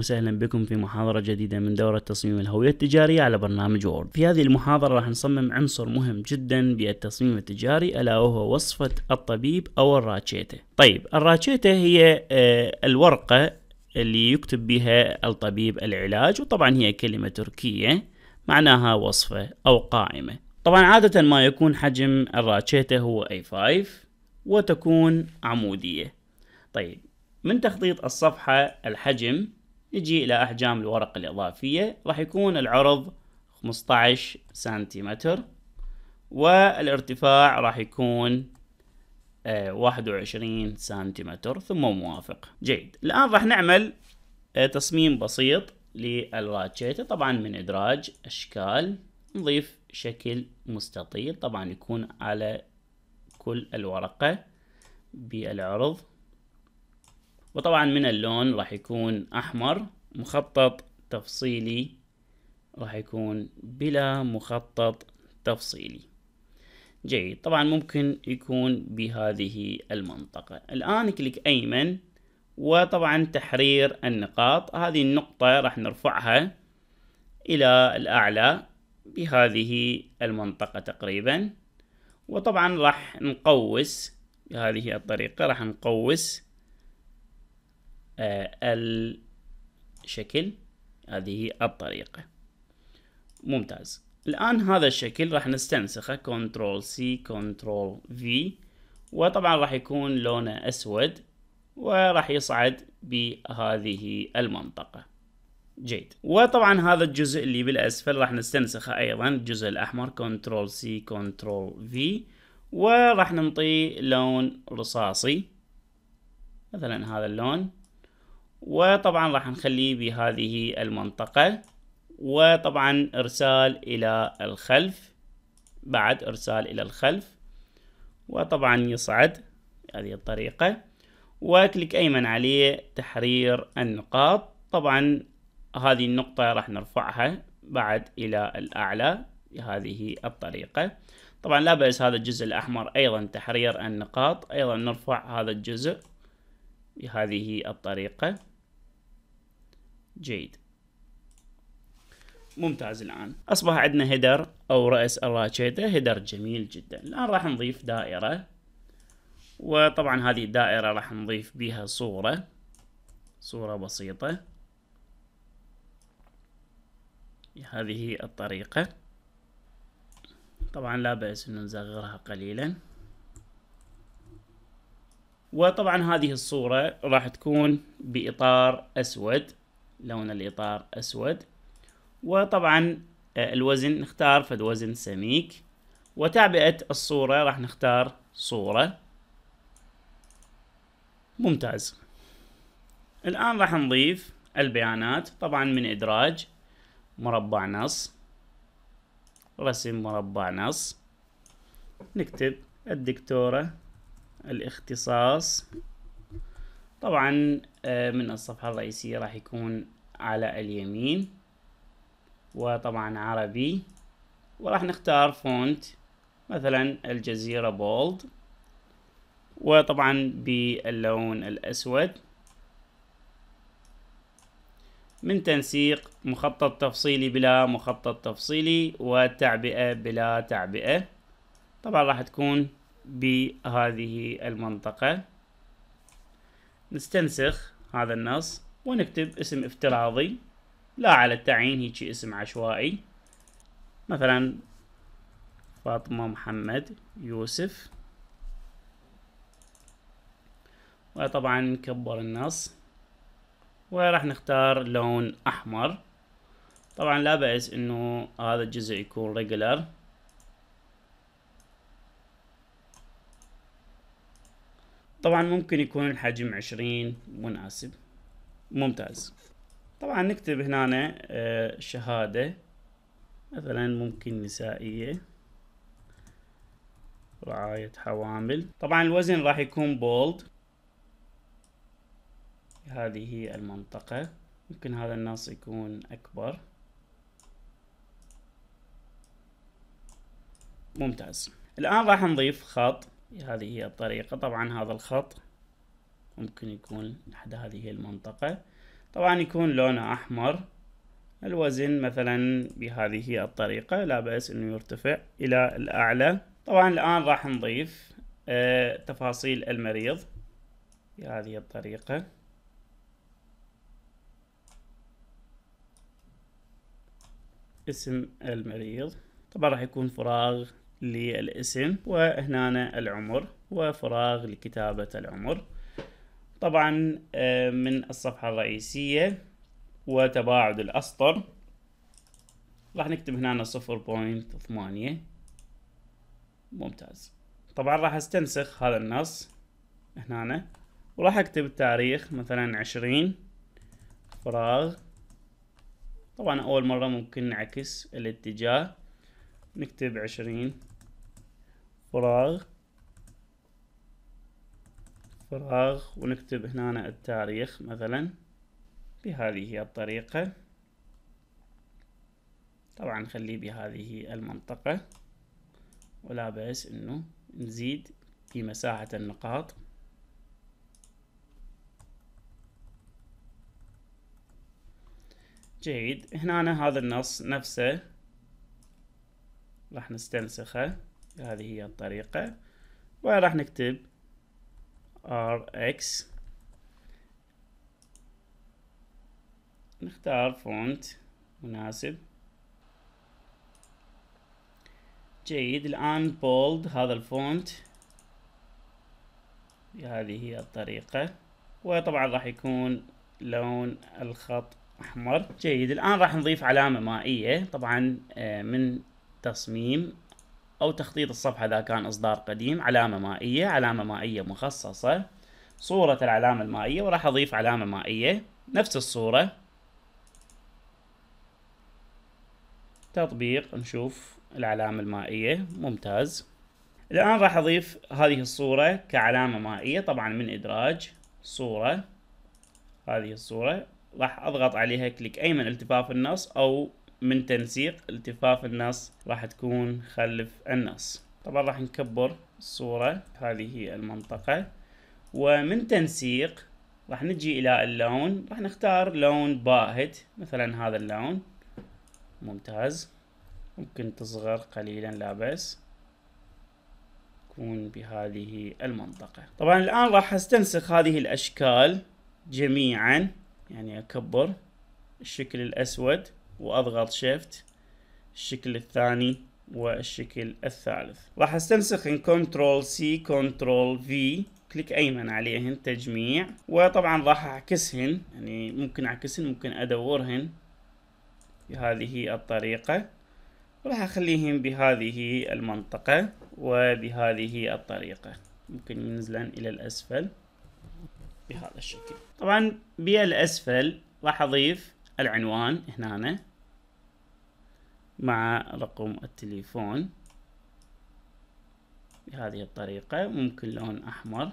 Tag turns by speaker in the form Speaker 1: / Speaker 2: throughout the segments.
Speaker 1: وسهلا بكم في محاضرة جديدة من دورة تصميم الهوية التجارية على برنامج وورد في هذه المحاضرة راح نصمم عنصر مهم جدا بالتصميم التجاري ألا وهو وصفة الطبيب أو الراتشيتة طيب الراتشيتة هي آه، الورقة اللي يكتب بها الطبيب العلاج وطبعا هي كلمة تركية معناها وصفة أو قائمة طبعا عادة ما يكون حجم الراتشيتة هو A5 وتكون عمودية طيب من تخطيط الصفحة الحجم نجي إلى أحجام الورق الإضافية راح يكون العرض 15 سنتيمتر والارتفاع راح يكون 21 آه، سنتيمتر ثم موافق جيد الآن راح نعمل آه، تصميم بسيط للراتشيت طبعا من إدراج أشكال نضيف شكل مستطيل طبعا يكون على كل الورقة بالعرض وطبعا من اللون راح يكون أحمر مخطط تفصيلي راح يكون بلا مخطط تفصيلي جيد طبعا ممكن يكون بهذه المنطقة الآن كليك أيمن وطبعا تحرير النقاط هذه النقطة راح نرفعها إلى الأعلى بهذه المنطقة تقريبا وطبعا راح نقوس بهذه الطريقة راح نقوس آه، الشكل هذه هي الطريقة ممتاز الآن هذا الشكل راح نستنسخه Ctrl C Ctrl V وطبعا راح يكون لونه أسود وراح يصعد بهذه المنطقة جيد وطبعا هذا الجزء اللي بالأسفل راح نستنسخه أيضا الجزء الأحمر Ctrl C Ctrl V وراح نعطيه لون رصاصي مثلا هذا اللون وطبعا راح نخليه بهذه المنطقة وطبعا ارسال الى الخلف بعد ارسال الى الخلف وطبعا يصعد هذه الطريقة وكليك ايمن عليه تحرير النقاط طبعا هذه النقطة راح نرفعها بعد الى الاعلى بهذه الطريقة طبعا لا بأس هذا الجزء الأحمر أيضا تحرير النقاط أيضا نرفع هذا الجزء بهذه الطريقة جيد ممتاز الآن أصبح عندنا هيدر أو رأس الراتشيتة هيدر جميل جدا الآن راح نضيف دائرة وطبعا هذه الدائرة راح نضيف بها صورة صورة بسيطة هذه الطريقة طبعا لا بأس أن نصغرها قليلا وطبعا هذه الصورة راح تكون بإطار أسود لون الإطار أسود وطبعا آه، الوزن نختار فد وزن سميك وتعبئة الصورة راح نختار صورة ممتاز الآن راح نضيف البيانات طبعا من إدراج مربع نص رسم مربع نص نكتب الدكتورة الاختصاص طبعا آه، من الصفحة الرئيسية راح يكون على اليمين وطبعا عربي وراح نختار فونت مثلا الجزيرة بولد وطبعا باللون الأسود من تنسيق مخطط تفصيلي بلا مخطط تفصيلي وتعبئة بلا تعبئة طبعا راح تكون بهذه المنطقة نستنسخ هذا النص ونكتب اسم افتراضي لا على التعيين هيك اسم عشوائي مثلا فاطمة محمد يوسف وطبعا نكبر النص وراح نختار لون أحمر طبعا لا بأس انه هذا الجزء يكون ريجولار طبعا ممكن يكون الحجم عشرين مناسب ممتاز طبعا نكتب هنا آه، شهادة مثلا ممكن نسائية رعاية حوامل طبعا الوزن راح يكون بولد هذه هي المنطقة ممكن هذا النص يكون أكبر ممتاز الآن راح نضيف خط هذه هي الطريقة طبعا هذا الخط ممكن يكون لحد هذه المنطقة طبعا يكون لونه أحمر الوزن مثلا بهذه الطريقة لا بأس أنه يرتفع إلى الأعلى طبعا الآن راح نضيف آه، تفاصيل المريض بهذه الطريقة اسم المريض طبعا راح يكون فراغ للاسم وهنا العمر وفراغ لكتابة العمر طبعا آه، من الصفحة الرئيسية وتباعد الأسطر راح نكتب هنا 0.8 ممتاز طبعا راح استنسخ هذا النص هنا وراح اكتب التاريخ مثلا عشرين فراغ طبعا اول مرة ممكن نعكس الاتجاه نكتب عشرين فراغ فراغ ونكتب هنا التاريخ مثلا بهذه الطريقة طبعا نخليه بهذه المنطقة ولا بأس انه نزيد في مساحة النقاط جيد هنا هذا النص نفسه راح نستنسخه هذه هي الطريقة وراح نكتب rx نختار فونت مناسب جيد الآن بولد هذا الفونت بهذه هي الطريقة وطبعا راح يكون لون الخط أحمر جيد الآن راح نضيف علامة مائية طبعا آه، من تصميم أو تخطيط الصفحة إذا كان إصدار قديم علامة مائية علامة مائية مخصصة صورة العلامة المائية وراح أضيف علامة مائية نفس الصورة تطبيق نشوف العلامة المائية ممتاز الآن راح أضيف هذه الصورة كعلامة مائية طبعا من إدراج صورة هذه الصورة راح أضغط عليها كليك أيمن التفاف النص أو من تنسيق التفاف النص راح تكون خلف النص طبعا راح نكبر الصورة هذه هي المنطقة ومن تنسيق راح نجي الى اللون راح نختار لون باهت مثلا هذا اللون ممتاز ممكن تصغر قليلا لا بس تكون بهذه المنطقة طبعا الآن راح استنسخ هذه الأشكال جميعا يعني أكبر الشكل الأسود واضغط شيفت الشكل الثاني والشكل الثالث راح استنسخن كنترول سي كنترول في كليك ايمن عليهن تجميع وطبعا راح اعكسهن يعني ممكن اعكسهن ممكن ادورهن بهذه الطريقة راح اخليهن بهذه المنطقة وبهذه الطريقة ممكن ينزلن الى الاسفل بهذا الشكل طبعا بالاسفل راح اضيف العنوان هنا مع رقم التليفون بهذه الطريقة ممكن لون أحمر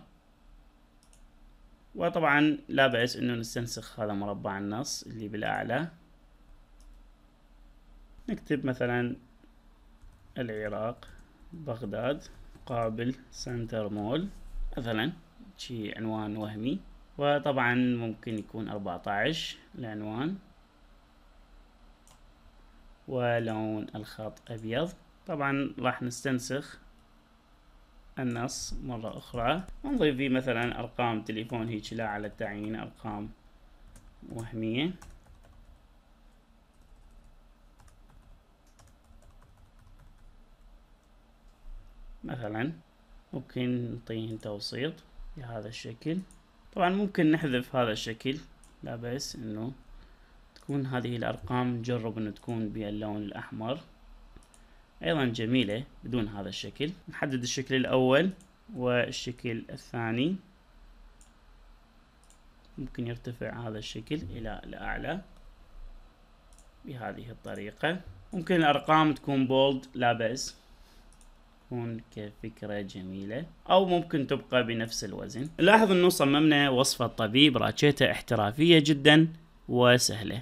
Speaker 1: وطبعا لا بأس انه نستنسخ هذا مربع النص اللي بالأعلى نكتب مثلا العراق بغداد مقابل سنتر مول مثلا شي عنوان وهمي وطبعا ممكن يكون أربعة عشر العنوان ولون الخط أبيض طبعا راح نستنسخ النص مرة أخرى ونضيف فيه مثلا أرقام تليفون هيك لا على التعيين أرقام وهمية مثلا ممكن نعطيهن توسيط بهذا الشكل طبعا ممكن نحذف هذا الشكل لا بأس انه تكون هذه الأرقام نجرب أن تكون باللون الأحمر أيضا جميلة بدون هذا الشكل نحدد الشكل الأول والشكل الثاني ممكن يرتفع هذا الشكل إلى الأعلى بهذه الطريقة ممكن الأرقام تكون بولد لا بأس تكون كفكرة جميلة أو ممكن تبقى بنفس الوزن نلاحظ أنه صممنا وصفة طبيب راتشيتا احترافية جدا وسهلة